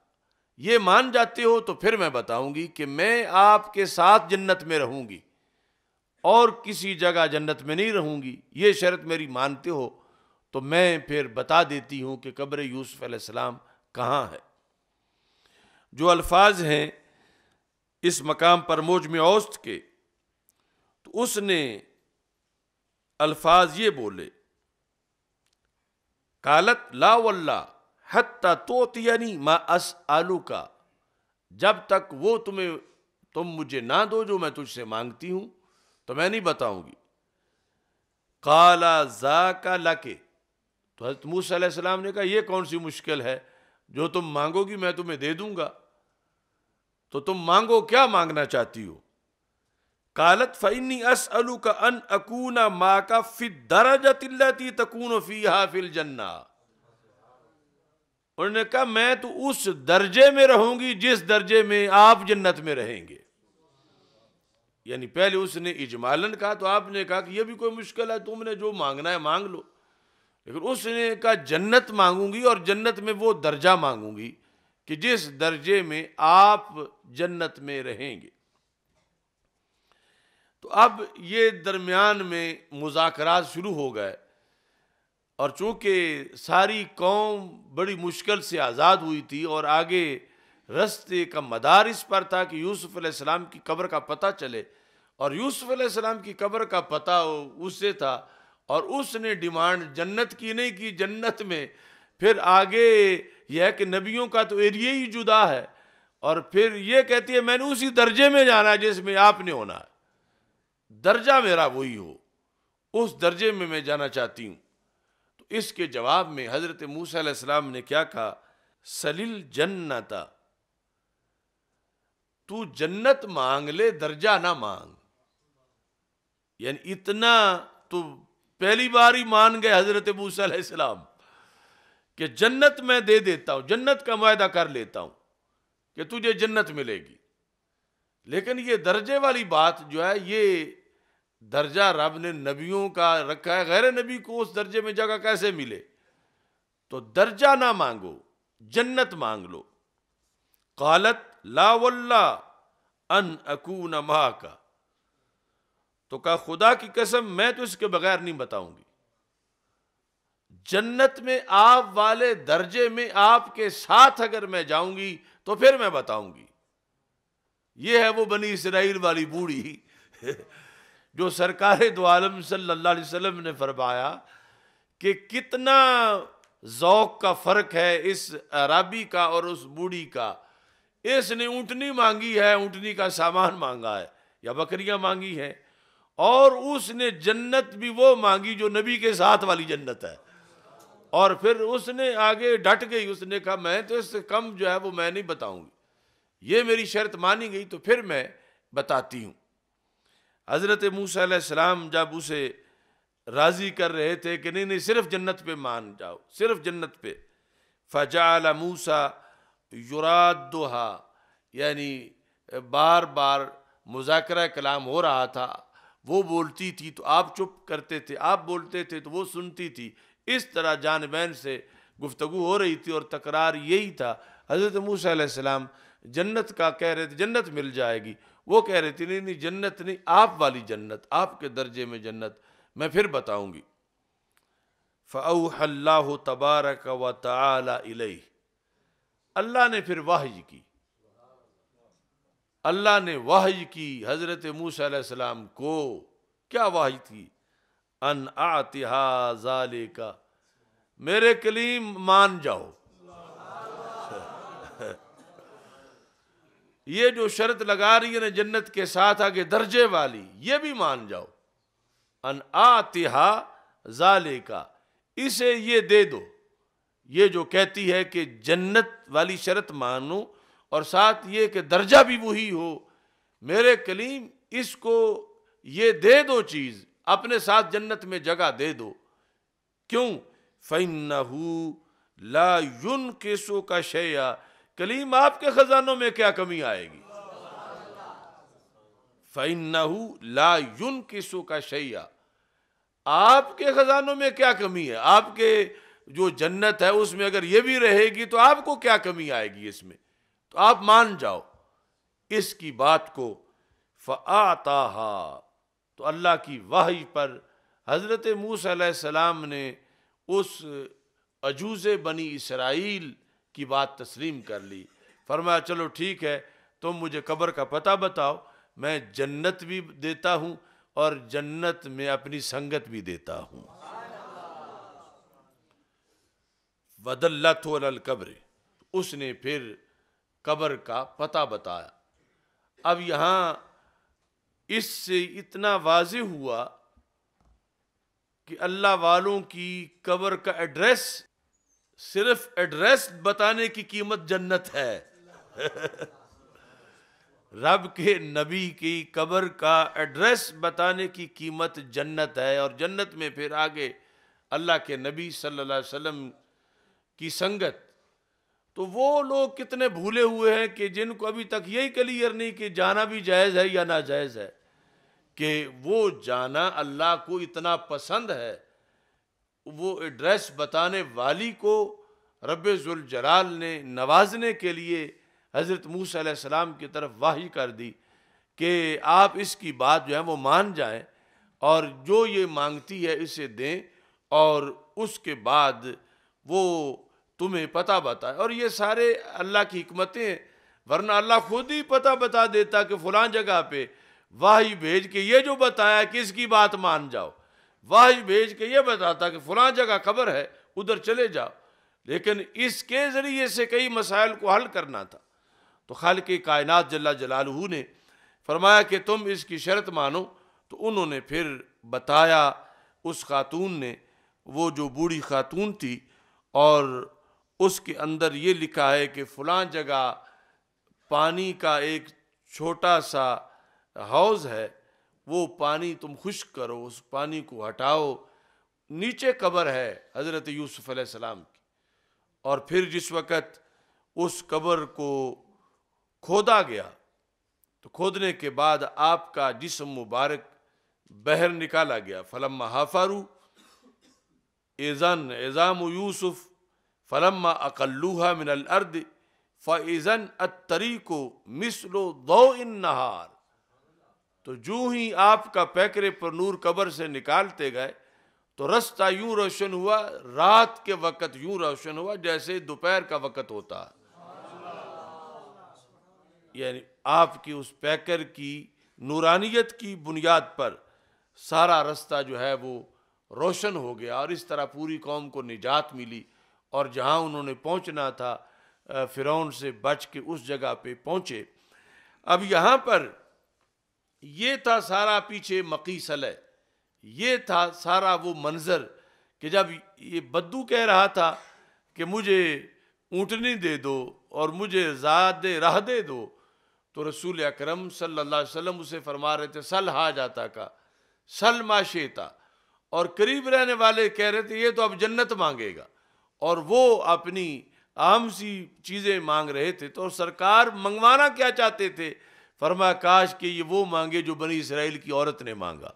ये मान जाते हो तो फिर मैं बताऊंगी कि मैं आपके साथ जन्नत में रहूंगी और किसी जगह जन्नत में नहीं रहूंगी ये शर्त मेरी मानते हो तो मैं फिर बता देती हूं कि कब्र यूसुफ अलैहिस्सलाम कहाँ है जो अल्फाज हैं इस मकाम पर मौज में औस्त के तो उसने अल्फाज ये बोले कालत लावल्ला वल्ला हत्ता तोतियनी मा अस आलू का जब तक वो तुम्हें तुम मुझे ना दो जो मैं तुझसे मांगती हूं तो मैं नहीं बताऊंगी काला जा का लके तो हजरत मूसम ने कहा यह कौन सी मुश्किल है जो तुम मांगोगी मैं तुम्हें दे दूंगा तो तुम मांगो क्या मांगना चाहती हो कालत फ़ैनी असअलु का अन अकूना मा का फिदरजती तकून फ़ी हाफिल जन्ना उन्होंने कहा मैं तो उस दर्जे में रहूंगी जिस दर्जे में आप जन्नत में रहेंगे यानी पहले उसने इजमालन कहा तो आपने कहा कि यह भी कोई मुश्किल है तुमने जो मांगना है मांग लो लेकिन उसने कहा जन्नत मांगूंगी और जन्नत में वो दर्जा मांगूंगी कि जिस दर्जे में आप जन्नत में रहेंगे तो अब ये दरमियान में मुजाकर शुरू हो गए और चूँकि सारी कौम बड़ी मुश्किल से आज़ाद हुई थी और आगे रस्ते का मदार इस पर था कि यूसुफ़ की कब्र का पता चले और यूसुफ़ की कब्र का पता उससे था और उसने डिमांड जन्नत की नहीं की जन्नत में फिर आगे यह कि नबियों का तो एरिया ही जुदा है और फिर ये कहती है मैंने उसी दर्जे में जाना है जिसमें आपने होना है दर्जा मेरा वही हो उस दर्जे में मैं जाना चाहती हूँ तो इसके जवाब में हज़रत मूसम ने क्या कहा सलील जन्नता तू जन्नत मांग ले दर्जा ना मांग यानी इतना तो पहली बार ही मान गए हज़रत मूसम कि जन्नत मैं दे देता हूं जन्नत का वायदा कर लेता हूं कि तुझे जन्नत मिलेगी लेकिन ये दर्जे वाली बात जो है ये दर्जा रब ने नबियों का रखा है गैर नबी को उस दर्जे में जगह कैसे मिले तो दर्जा ना मांगो जन्नत मांग लो कालत लावल्ला अन अकून माह का तो कहा खुदा की कसम मैं तो इसके बगैर नहीं बताऊंगी जन्नत में आप वाले दर्जे में आपके साथ अगर मैं जाऊंगी तो फिर मैं बताऊंगी ये है वो बनी इसराइल वाली बूढ़ी जो सरकार दो आलम सल्ला वसम ने फरमाया कि कितना ओक़ का फ़र्क है इस अराबी का और उस बूढ़ी का इसने ऊँटनी मांगी है ऊँटनी का सामान मांगा है या बकरियाँ मांगी हैं और उसने जन्नत भी वो मांगी जो नबी के साथ वाली जन्नत है और फिर उसने आगे डट गई उसने कहा मैं तो इससे कम जो है वो मैं नहीं बताऊंगी ये मेरी शर्त मानी गई तो फिर मैं बताती हूँ हज़रत मूसम जब उसे राज़ी कर रहे थे कि नहीं नहीं सिर्फ जन्नत पे मान जाओ सिर्फ जन्नत पे फ़जाल मूसा दोहा यानी बार बार मुजाकर कलाम हो रहा था वो बोलती थी तो आप चुप करते थे आप बोलते थे तो वो सुनती थी इस तरह जानबैन से गुफ्तु हो रही थी और तकरार यही था हज़रत मूसम जन्नत का कह रहे थे जन्नत मिल जाएगी वो कह रही थी नहीं नहीं जन्नत नहीं आप वाली जन्नत आपके दर्जे में जन्नत मैं फिर बताऊंगी फ़ाह तबारक व तई अल्लाह ने फिर वाहज की अल्लाह ने वाहज की हज़रत मूसम को क्या वाहज थी अन आतिहा मेरे कलीम मान जाओ ये जो शर्त लगा रही है ना जन्नत के साथ आगे दर्जे वाली ये भी मान जाओ अन आतिहा जाले का इसे ये दे दो ये जो कहती है कि जन्नत वाली शर्त मानो और साथ ये कि दर्जा भी वही हो मेरे कलीम इसको ये दे दो चीज़ अपने साथ जन्नत में जगह दे दो क्यों फ़ैन ला युन केसो का शेया कलीम आपके खजानों में क्या कमी आएगी फ़ैन ला युन किसो का शैया आपके खजानों में क्या कमी है आपके जो जन्नत है उसमें अगर ये भी रहेगी तो आपको क्या कमी आएगी इसमें तो आप मान जाओ इसकी बात को फ़ाता तो अल्लाह की वाही पर हज़रत मूसम ने उस अजूज़ बनी इसराइल की बात तस्लीम कर ली फरमाया चलो ठीक है तुम तो मुझे कब्र का पता बताओ मैं जन्नत भी देता हूँ और जन्नत में अपनी संगत भी देता हूँ वदल्लत कब्र उसने फिर कब्र का पता बताया अब यहाँ इससे इतना वाज हुआ कि अल्लाह वालों की कब्र का एड्रेस सिर्फ एड्रेस बताने की कीमत जन्नत है <laughs> रब के नबी की कबर का एड्रेस बताने की कीमत जन्नत है और जन्नत में फिर आगे अल्लाह के नबी सल्लल्लाहु अलैहि वसल्लम की संगत तो वो लोग कितने भूले हुए हैं कि जिनको अभी तक यही क्लियर नहीं कि जाना भी जायज़ है या ना जायज़ है कि वो जाना अल्लाह को इतना पसंद है वो एड्रेस बताने वाली को रबाल ने नवाजने के लिए हज़रत मूसम की तरफ वाही कर दी कि आप इसकी बात जो है वो मान जाएं और जो ये मांगती है इसे दें और उसके बाद वो तुम्हें पता बताए और ये सारे अल्लाह की हमतें वरना अल्लाह खुद ही पता बता देता कि फ़लाँ जगह पे वाही भेज के ये जो बताया कि इसकी बात मान जाओ वाह भेज के ये बताता कि फलां जगह खबर है उधर चले जाओ लेकिन इसके ज़रिए से कई मसाइल को हल करना था तो खाल के कायनात जल्ला जलालहू ने फरमाया कि तुम इसकी शर्त मानो तो उन्होंने फिर बताया उस खातून ने वो जो बूढ़ी खातून थी और उसके अंदर ये लिखा है कि फ़लाँ जगह पानी का एक छोटा सा हौज़ है वो पानी तुम खुश करो उस पानी को हटाओ नीचे कबर है हज़रत यूसुफ सलाम की और फिर जिस वक़्त उस कबर को खोदा गया तो खोदने के बाद आपका जिसम मुबारक बहर निकाला गया फलम हाफारू एज़न एज़ाम यूसुफ फलम अकल्लूहा मिनल अर्द फ़ैज़न अतरी को मिसलो दो इन नहार तो जो ही आपका पैकरे पर नूर कबर से निकालते गए तो रास्ता यूं रोशन हुआ रात के वक़्त यूं रोशन हुआ जैसे दोपहर का वक़्त होता यानी आपकी उस पैकर की नूरानियत की बुनियाद पर सारा रास्ता जो है वो रोशन हो गया और इस तरह पूरी कौम को निजात मिली और जहाँ उन्होंने पहुँचना था फ़िरौन से बच के उस जगह पे पहुँचे अब यहाँ पर ये था सारा पीछे मकीसल है ये था सारा वो मंज़र कि जब ये बद्दू कह रहा था कि मुझे ऊँटनी दे दो और मुझे ज़ाद राह दे दो तो रसूल अकरम सल्लल्लाहु अलैहि वसल्लम उसे फरमा रहे थे सल हा जाता का सल माशेता और करीब रहने वाले कह रहे थे ये तो अब जन्नत मांगेगा और वो अपनी आम सी चीज़ें मांग रहे थे तो सरकार मंगवाना क्या चाहते थे फरमा काश कि ये वो मांगे जो बनी इसराइल की औरत ने मांगा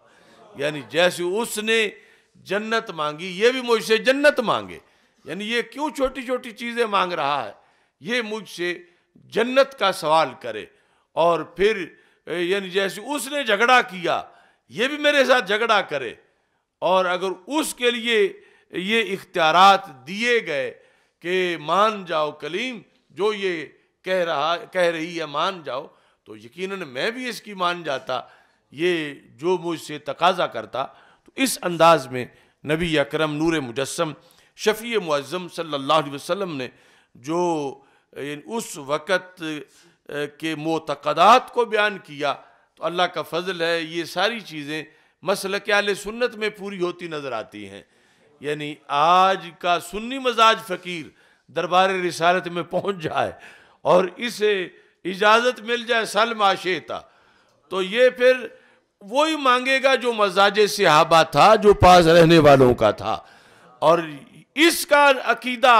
यानी जैसे उसने जन्नत मांगी ये भी मुझसे जन्नत मांगे यानी ये क्यों छोटी छोटी चीज़ें मांग रहा है ये मुझसे जन्नत का सवाल करे और फिर यानी जैसे उसने झगड़ा किया ये भी मेरे साथ झगड़ा करे और अगर उसके लिए ये इख्तियार दिए गए कि मान जाओ कलीम जो ये कह रहा कह रही है मान जाओ तो यकीनन मैं भी इसकी मान जाता ये जो मुझसे तकाजा करता तो इस अंदाज में नबी अकरम नूर मुजस्म शफ़ी मुआजम सल्ला वसम ने जो उस वक़्त के मोतकदात को बयान किया तो अल्लाह का फजल है ये सारी चीज़ें मसल आल सुन्नत में पूरी होती नज़र आती हैं यानी आज का सुन्नी मजाज फ़कीर दरबार रिसालत में पहुंच जाए और इसे इजाज़त मिल जाए सल माशेता तो ये फिर वो ही मांगेगा जो मजाज सिहाबा था जो पास रहने वालों का था और इसका अकीदा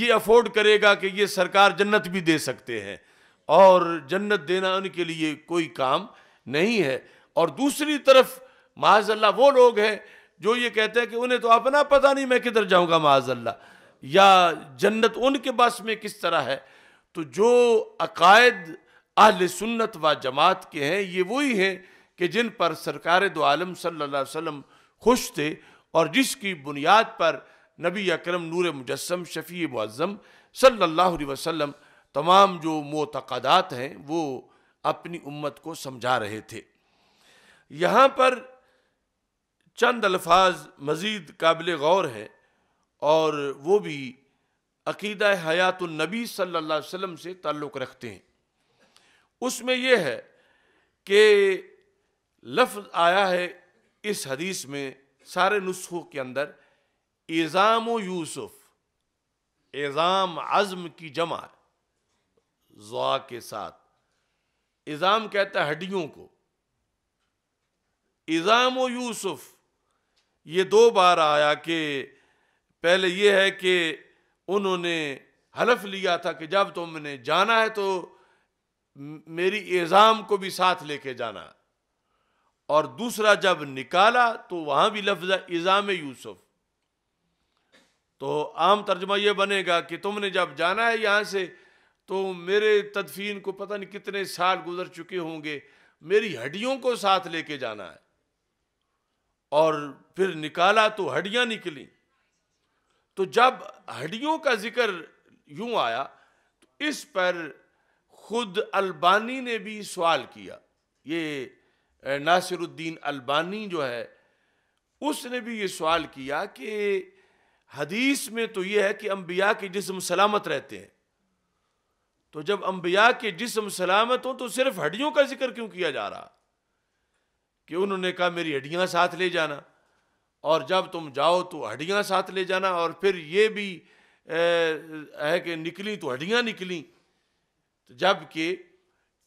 ये अफोर्ड करेगा कि ये सरकार जन्नत भी दे सकते हैं और जन्नत देना उनके लिए कोई काम नहीं है और दूसरी तरफ माजल्ला वो लोग हैं जो ये कहते हैं कि उन्हें तो अपना पता नहीं मैं किधर जाऊंगा माजल्ला या जन्नत उनके बस में किस तरह है तो जो अकायद अहल सुन्नत व जमात के हैं ये वही हैं कि जिन पर सरकार दो आलम सल्ला वम खुश थे और जिसकी बुनियाद पर नबी अकरम नूर मुजस्म शफ़ी मुज़म सल्लल्लाहु अलैहि वसल्लम तमाम जो मोतकदात हैं वो अपनी उम्मत को समझा रहे थे यहाँ पर चंद अल्फाज मज़ीद काबिल गौर हैं और वो भी अकीद हयातुलनबी सल्ला वम से ताल्लुक़ रखते हैं उसमें यह है कि लफ्ज़ आया है इस हदीस में सारे नुस्खों के अंदर एज़ाम यूसुफ एज़ाम आज़म की जमा ज़ा के साथ एज़ाम कहता है हड्डियों को एज़ाम यूसुफ ये दो बार आया कि पहले ये है कि उन्होंने हलफ लिया था कि जब तुमने जाना है तो मेरी एज़ाम को भी साथ लेके जाना और दूसरा जब निकाला तो वहाँ भी लफ्ज़ इज़ाम यूसुफ तो आम तर्जमा यह बनेगा कि तुमने जब जाना है यहाँ से तो मेरे तदफीन को पता नहीं कितने साल गुजर चुके होंगे मेरी हड्डियों को साथ लेके जाना है और फिर निकाला तो हड्डियाँ निकली तो जब हड्डियों का जिक्र यूं आया तो इस पर खुद अल्बानी ने भी सवाल किया ये नासिरुद्दीन अल्बानी जो है उसने भी ये सवाल किया कि हदीस में तो ये है कि अम्बिया के जिसम सलामत रहते हैं तो जब अम्बिया के जिसम सलामत हो तो सिर्फ हड्डियों का जिक्र क्यों किया जा रहा कि उन्होंने कहा मेरी हड्डियां साथ ले जाना और जब तुम जाओ तो हड्डियाँ साथ ले जाना और फिर ये भी है कि निकली तो हड्डियां निकली तो जबकि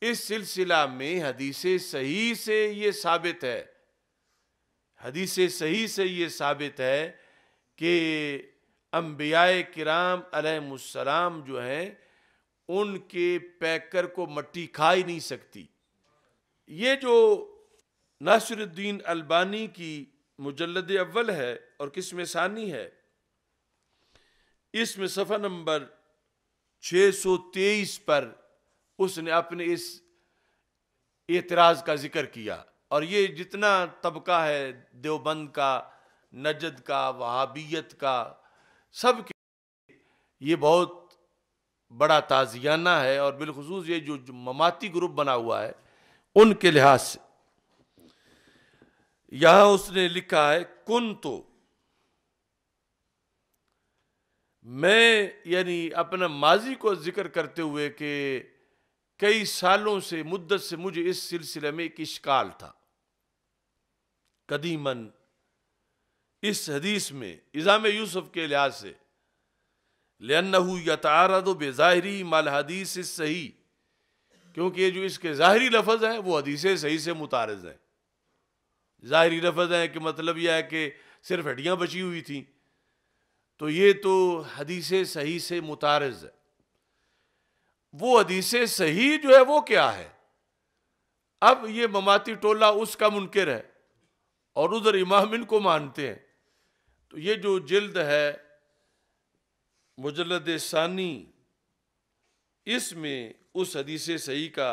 इस सिलसिला में हदीसे सही से ये साबित है हदीसे सही से ये साबित है कि अम्बिया कराम अलैहिस्सलाम जो हैं उनके पैकर को मट्टी खा ही नहीं सकती ये जो नसरुद्दीन अलबानी की मुजलद अव्वल है और किस्म सानी है इसमें सफ़ा नंबर 623 पर उसने अपने इस एतराज़ का जिक्र किया और ये जितना तबका है देवबंद का नजद का वहाबियत का सब के ये बहुत बड़ा ताजियाना है और बिलखसूस ये जो, जो ममाती ग्रुप बना हुआ है उनके लिहाज से यहां उसने लिखा है कुन तो मैं यानी अपना माजी को जिक्र करते हुए कि कई सालों से मुद्दत से मुझे इस सिलसिले में एक इश्काल था कदीमन इस हदीस में इज़ाम यूसुफ के लिहाज से लन्नहू यतारद बेज़ाहरी माल हदीस सही क्योंकि ये जो इसके ज़ाहरी लफज है वो हदीसे सही से मुतारज़ है ज़ाहरी लफज है कि मतलब यह है कि सिर्फ हड्डियाँ बची हुई थी तो ये तो हदीस सही से मुतारज है वो हदीस सही जो है वो क्या है अब ये ममाती टोला उसका मुनकर है और उधर इमाम इनको मानते हैं तो ये जो जल्द है मुजलद सानी इसमें उस हदीस सही का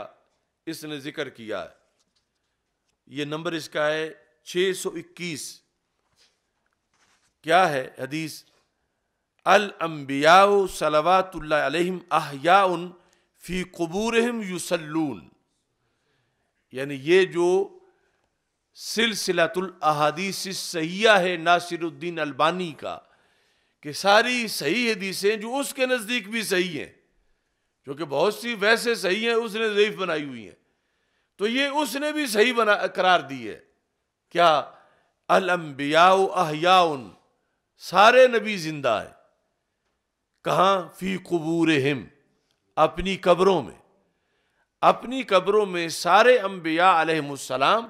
इसने ज़िक्र किया है ये नंबर इसका है 621 क्या है हदीस अल अम्बिया सलावातम आहयाउन फ़ी कबूर यूसलून यानी ये जो सिलसिला अहादीस सहिया है नासिरुद्दीन अलबानी का कि सारी सही हदीसें जो उसके नज़दीक भी सही हैं क्योंकि बहुत सी वैसे सही हैं उसने रईफ बनाई हुई हैं तो ये उसने भी सही बना करार दी है क्या अलम्बियाउ अहयाउन सारे नबी जिंदा है कहाँ फी कबूर हिम अपनी कब्रों में अपनी कब्रों में सारे अम्बिया अलहमसलाम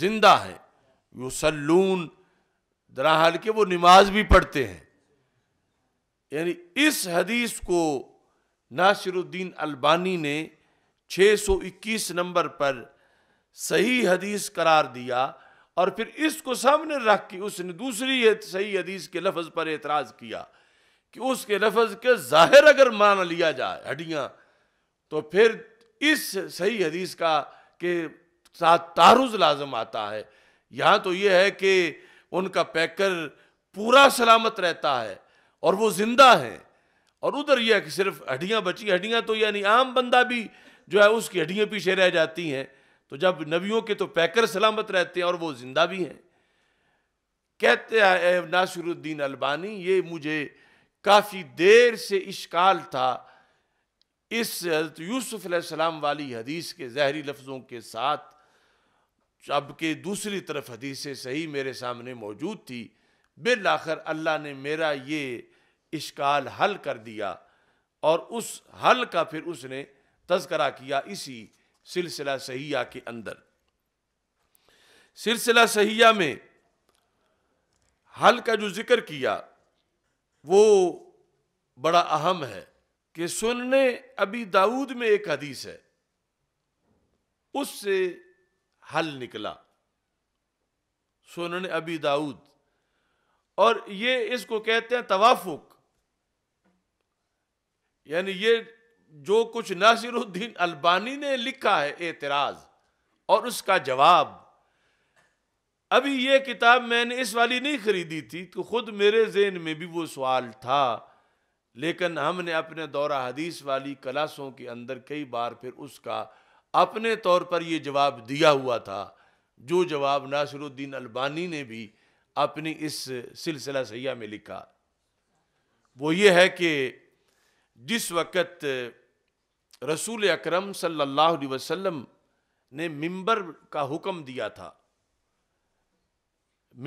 जिंदा हैं सलून दराहाल के वो नमाज भी पढ़ते हैं यानी इस हदीस को नासिरुद्दीन अलबानी ने 621 नंबर पर सही हदीस करार दिया और फिर इसको सामने रख के उसने दूसरी सही हदीस के लफज पर एतराज़ किया कि उसके लफज के ज़ाहिर अगर मान लिया जाए हड्डियाँ तो फिर इस सही हदीस का के साथ तारुज लाजम आता है यहाँ तो ये है कि उनका पैकर पूरा सलामत रहता है और वो ज़िंदा है और उधर यह सिर्फ हड्डियाँ बची हड्डियाँ तो यानी आम बंदा भी जो है उसकी हड्डियाँ पीछे रह जाती हैं तो जब नबियों के तो पैकर सलामत रहते हैं और वो ज़िंदा भी हैं कहते हैं नासिरुद्दीन अलबानी ये मुझे काफ़ी देर से इश्काल था इस हजरत यूसुफ वाली हदीस के जहरी लफ्ज़ों के साथ अब के दूसरी तरफ हदीसें सही मेरे सामने मौजूद थी बिल आखिर अल्लाह ने मेरा ये इश्काल हल कर दिया और उस हल का फिर उसने तस्करा किया इसी सिलसिला सहिया के अंदर सिलसिला सहिया में हल का जो जिक्र किया वो बड़ा अहम है कि सुनने अभी दाऊद में एक हदीस है उससे हल निकला सुनने अभी दाऊद और ये इसको कहते हैं तवाफुक यानी ये जो कुछ नासिरुद्दीन अल्बानी ने लिखा है एतराज़ और उसका जवाब अभी ये किताब मैंने इस वाली नहीं खरीदी थी तो ख़ुद मेरे जेन में भी वो सवाल था लेकिन हमने अपने दौरा हदीस वाली क्लासों के अंदर कई बार फिर उसका अपने तौर पर यह जवाब दिया हुआ था जो जवाब नासिरुद्दीन अल्बानी ने भी अपनी इस सिलसिला सैया में लिखा वो ये है कि जिस वक्त रसूल अकरम सल्लल्लाहु अलैहि वसल्लम ने मिंबर का हुक्म दिया था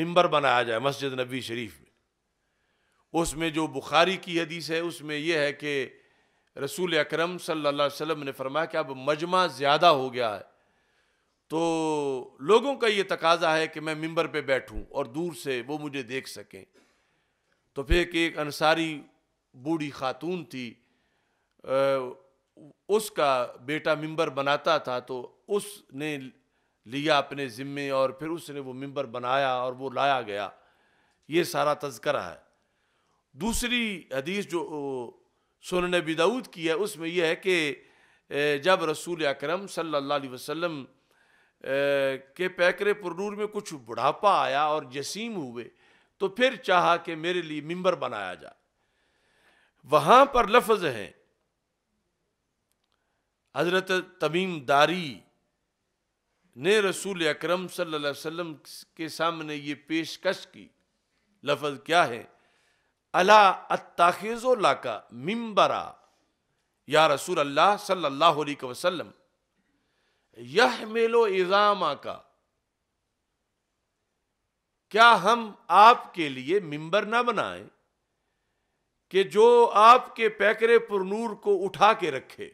मिंबर बनाया जाए मस्जिद नबी शरीफ में उसमें जो बुखारी की हदीस है उसमें यह है कि रसूल अकरम सल्लल्लाहु अलैहि वसल्लम ने फरमाया कि अब मजमा ज़्यादा हो गया है तो लोगों का ये तकाजा है कि मैं मिंबर पे बैठूं और दूर से वो मुझे देख सकें तो फिर एक अंसारी बूढ़ी खातून थी उसका बेटा मिंबर बनाता था तो उसने लिया अपने ज़िम्मे और फिर उसने वो मिंबर बनाया और वो लाया गया ये सारा तस्करा है दूसरी हदीस जो सोन नबी दाऊद की है उसमें यह है कि जब रसूल अकरम सल्लल्लाहु अलैहि वसल्लम के पैकरे पुरूर में कुछ बुढ़ापा आया और जसीम हुए तो फिर चाहा कि मेरे लिए मिंबर बनाया जाए वहाँ पर लफ्ज़ हैं हज़रत तमीम दारी ने रसूल अकरम सल्लल्लाहु अलैहि वसल्लम के सामने ये पेशकश की लफज क्या है अला अताखेजो लाका मिम्बरा या रसूल अल्लाह सल्लल्लाहु अलैहि वसल्लम यह मेलो इज़ामा का क्या हम आपके लिए मिंबर ना बनाएं कि जो आपके पैकरे पुरूर को उठा के रखे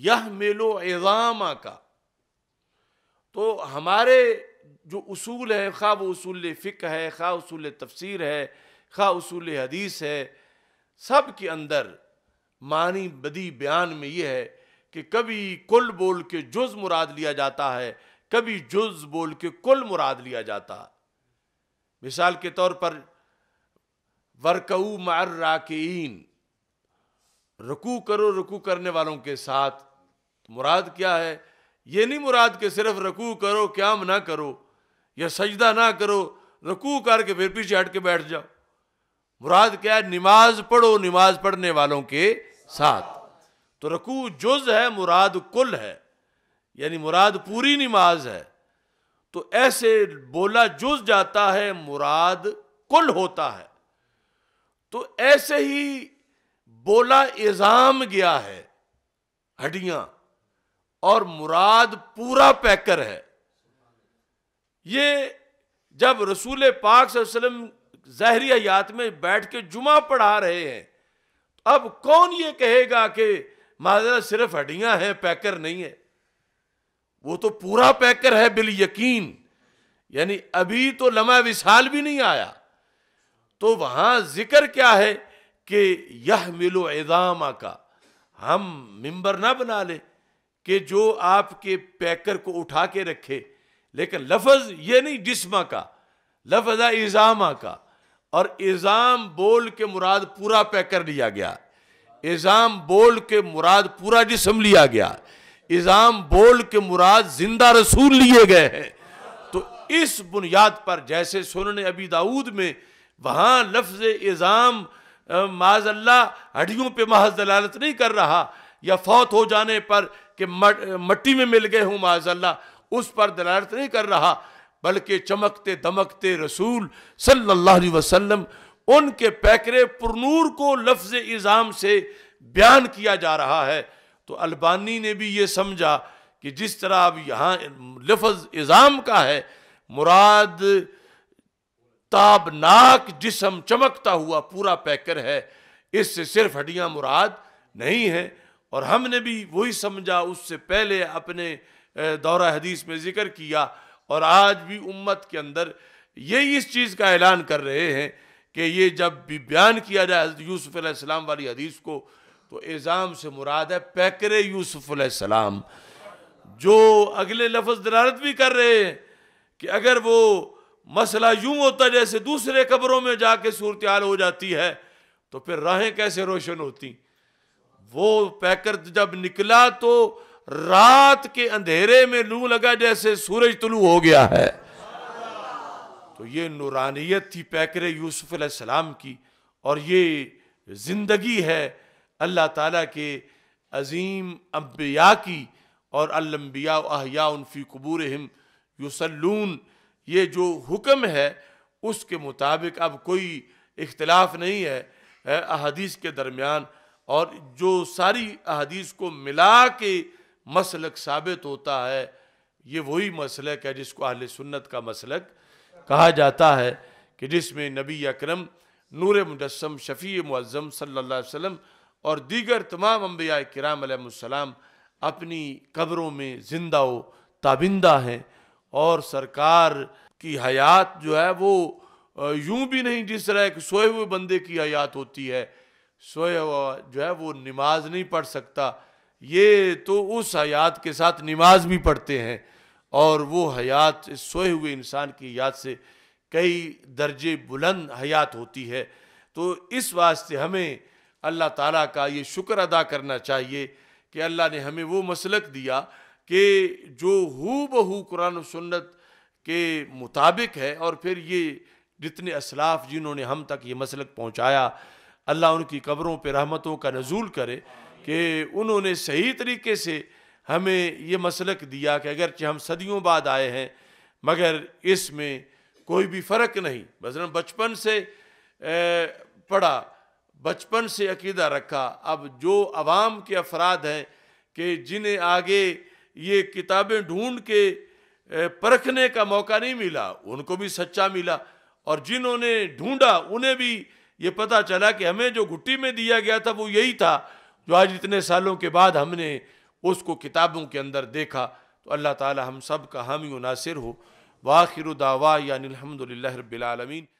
यह मेलो एजामा का तो हमारे जो उसूल है खा वो उसूल फ़िक है खा उसूल तफसीर है खा उसूल हदीस है सब के अंदर मानी बदी बयान में यह है कि कभी कुल बोल के जुज़ मुराद लिया जाता है कभी जुज़ बोल के कुल मुराद लिया जाता मिसाल के तौर पर वर्कऊ मार रुकू करो रुकू करने वालों के साथ मुराद क्या है ये नहीं मुराद के सिर्फ रकू करो क्याम ना करो या सजदा ना करो रकू करके फिर पीछे हट के बैठ जाओ मुराद क्या है नमाज पढ़ो नमाज पढ़ने वालों के साथ तो रकू जुज है मुराद कुल है यानी मुराद पूरी नमाज है तो ऐसे बोला जुज जाता है मुराद कुल होता है तो ऐसे ही बोला इजाम गया है हड्डियां और मुराद पूरा पैकर है ये जब रसूल पाक वसल्लम जहरी हयात में बैठ के जुमा पढ़ा रहे हैं तो अब कौन ये कहेगा कि माजरा सिर्फ हड्डियां हैं पैकर नहीं है वो तो पूरा पैकर है बिल यकीन यानी अभी तो लमा विशाल भी नहीं आया तो वहां जिक्र क्या है कि यह मिलो एजामा का हम मिंबर ना बना ले कि जो आपके पैकर को उठा के रखे लेकिन लफज ये नहीं जिसमा का है इज़ामा का और इज़ाम बोल के मुराद पूरा पैकर लिया गया इज़ाम बोल के मुराद पूरा जिसम लिया गया इज़ाम बोल के मुराद जिंदा रसूल लिए गए हैं तो इस बुनियाद पर जैसे सुनने अबी दाऊद में वहां लफ्ज़ इज़ाम माजल्ला हड्डियों पे महज दलालत नहीं कर रहा या फौत हो जाने पर कि मट्टी में मिल गए हूँ माजल्ला उस पर दलालत नहीं कर रहा बल्कि चमकते दमकते रसूल सल्लल्लाहु अलैहि वसल्लम उनके पैकरे पुरनूर को लफ्ज़ इज़ाम से बयान किया जा रहा है तो अलबानी ने भी ये समझा कि जिस तरह अब यहाँ लफ्ज़ इज़ाम का है मुराद ताबनाक जिसम चमकता हुआ पूरा पैकर है इससे सिर्फ हड्डियां मुराद नहीं है और हमने भी वही समझा उससे पहले अपने दौरा हदीस में ज़िक्र किया और आज भी उम्मत के अंदर यही इस चीज़ का ऐलान कर रहे हैं कि ये जब भी बयान किया जाए हजरत यूसुफ़ वाली हदीस को तो एज़ाम से मुराद है पैकर यूसुफ़ जो अगले लफ्ज़ दरारत भी कर रहे हैं कि अगर वो मसला यूं होता जैसे दूसरे कब्रों में जाके सूरत हाल हो जाती है तो फिर राहें कैसे रोशन होती वो पैकर जब निकला तो रात के अंधेरे में लू लगा जैसे सूरज तुलू हो गया है तो ये नूरानियत थी पैकर यूसुफ सलाम की और ये ज़िंदगी है अल्लाह ताला के अजीम अम्बिया की और अलम्बिया अहिया उनफी कबूर हिम यूसलून ये जो हुक्म है उसके मुताबिक अब कोई इख्तलाफ नहीं है अहदीस के दरमियान और जो सारी अहदीस को मिला के मसलक साबित होता है ये वही मसलक है जिसको अहल सुन्नत का मसलक कहा जाता है कि जिसमें नबी अकरम नूर मुजस्म शफ़ी मुज़म सल्ला वम और दीगर तमाम अम्बिया कराम अपनी कब्रों में ज़िंदा व ताबिंदा हैं और सरकार की हयात जो है वो यूं भी नहीं जिस तरह एक सोए हुए बंदे की हयात होती है सोए हुआ जो है वो नमाज नहीं पढ़ सकता ये तो उस हयात के साथ नमाज भी पढ़ते हैं और वो हयात सोए हुए इंसान की याद से कई दर्जे बुलंद हयात होती है तो इस वास्ते हमें अल्लाह ताला का ये शुक्र अदा करना चाहिए कि अल्लाह ने हमें वो मसलक दिया कि जो हु बहू कुरान सुन्नत के मुताबिक है और फिर ये जितने असलाफ जिन्होंने हम तक ये मसलक पहुँचाया अल्लाह उनकी कब्रों पर रहमतों का नजूल करे कि उन्होंने सही तरीके से हमें ये मसलक दिया कि अगरचे हम सदियों बाद आए हैं मगर इसमें कोई भी फ़र्क नहीं मसलन बचपन से पढ़ा बचपन से अकीदा रखा अब जो आवाम के अफराद हैं कि जिन्हें आगे ये किताबें ढूंढ के परखने का मौका नहीं मिला उनको भी सच्चा मिला और जिन्होंने ढूंढा उन्हें भी ये पता चला कि हमें जो घुट्टी में दिया गया था वो यही था जो आज इतने सालों के बाद हमने उसको किताबों के अंदर देखा तो अल्लाह ताला हम सब का हामी नासिर हो वाखिर दावा यानी अलहमदिल्ला रबालमीन